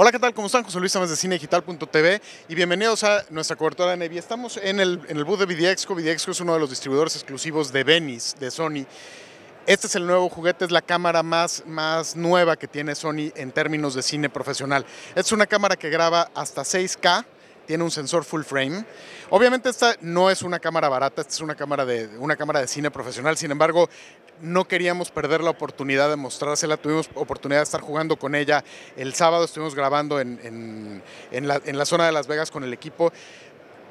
Hola, ¿qué tal? ¿Cómo están? José Luis estamos de Cinedigital.tv y bienvenidos a nuestra cobertura de Estamos en el, en el booth de Videxco. Videxco es uno de los distribuidores exclusivos de Venice, de Sony. Este es el nuevo juguete, es la cámara más, más nueva que tiene Sony en términos de cine profesional. Es una cámara que graba hasta 6K, tiene un sensor full frame. Obviamente esta no es una cámara barata, esta es una cámara de, una cámara de cine profesional, sin embargo no queríamos perder la oportunidad de mostrársela, tuvimos oportunidad de estar jugando con ella el sábado, estuvimos grabando en, la, zona de Las Vegas con el equipo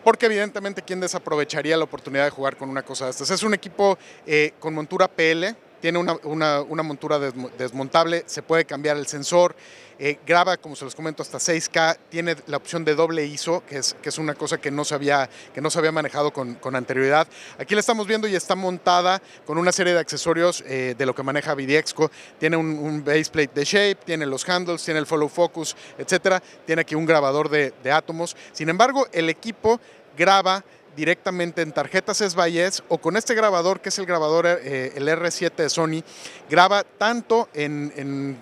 porque evidentemente quién desaprovecharía la oportunidad de jugar con una cosa de estas. Es un equipo eh, con montura PL, tiene una, montura desmontable, se puede cambiar el sensor, eh, graba, como se los comento, hasta 6K, tiene la opción de doble ISO, que es, que es una cosa que no se había, que no se manejado con, anterioridad. Aquí la estamos viendo y está montada con una serie de accesorios eh, de lo que maneja Vidiexco. Tiene un, base baseplate de shape, tiene los handles, tiene el follow focus, etcétera. Tiene aquí un grabador de, de átomos. Sin embargo, el equipo graba directamente en tarjetas SVIES o con este grabador que es el grabador eh, el R7 de Sony, graba tanto en,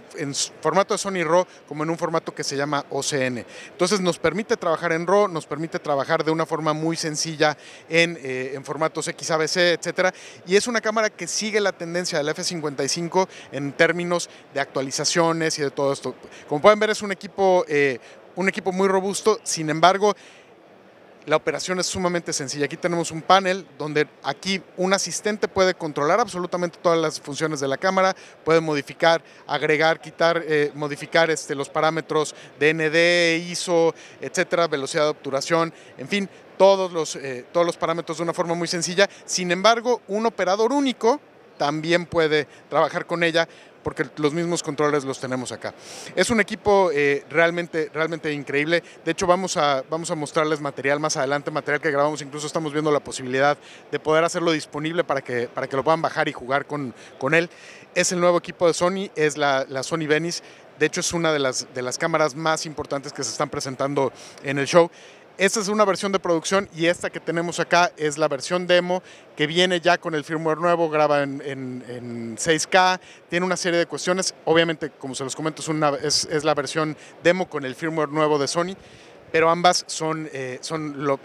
formato de Sony RAW como en un formato que se llama OCN. Entonces nos permite trabajar en RAW, nos permite trabajar de una forma muy sencilla en, eh, en formatos XABC, etcétera, y es una cámara que sigue la tendencia del F55 en términos de actualizaciones y de todo esto. Como pueden ver es un equipo, eh, un equipo muy robusto, sin embargo, la operación es sumamente sencilla. Aquí tenemos un panel donde aquí un asistente puede controlar absolutamente todas las funciones de la cámara, puede modificar, agregar, quitar, eh, modificar este, los parámetros DND, ISO, etcétera, velocidad de obturación, en fin, todos los, eh, todos los parámetros de una forma muy sencilla. Sin embargo, un operador único también puede trabajar con ella porque los mismos controles los tenemos acá. Es un equipo eh, realmente, realmente increíble. De hecho, vamos a, vamos a mostrarles material más adelante, material que grabamos. Incluso estamos viendo la posibilidad de poder hacerlo disponible para que, para que lo puedan bajar y jugar con, con él. Es el nuevo equipo de Sony, es la, la Sony Venice. De hecho, es una de las, de las cámaras más importantes que se están presentando en el show. Esta es una versión de producción y esta que tenemos acá es la versión demo que viene ya con el firmware nuevo, graba en, en, en 6K, tiene una serie de cuestiones. Obviamente, como se los comento, es, una, es, es la versión demo con el firmware nuevo de Sony pero ambas son, eh, son lo,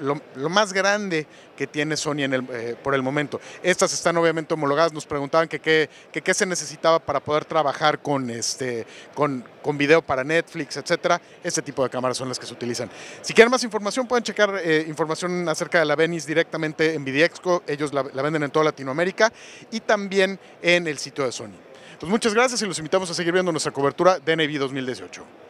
más grande que tiene Sony en el, eh, por el momento. Estas están obviamente homologadas, nos preguntaban que qué que, se necesitaba para poder trabajar con, este, con, con video para Netflix, etcétera. Este tipo de cámaras son las que se utilizan. Si quieren más información, pueden checar eh, información acerca de la Venice directamente en Videxco, ellos la, venden en toda Latinoamérica y también en el sitio de Sony. Pues muchas gracias y los invitamos a seguir viendo nuestra cobertura de 2018.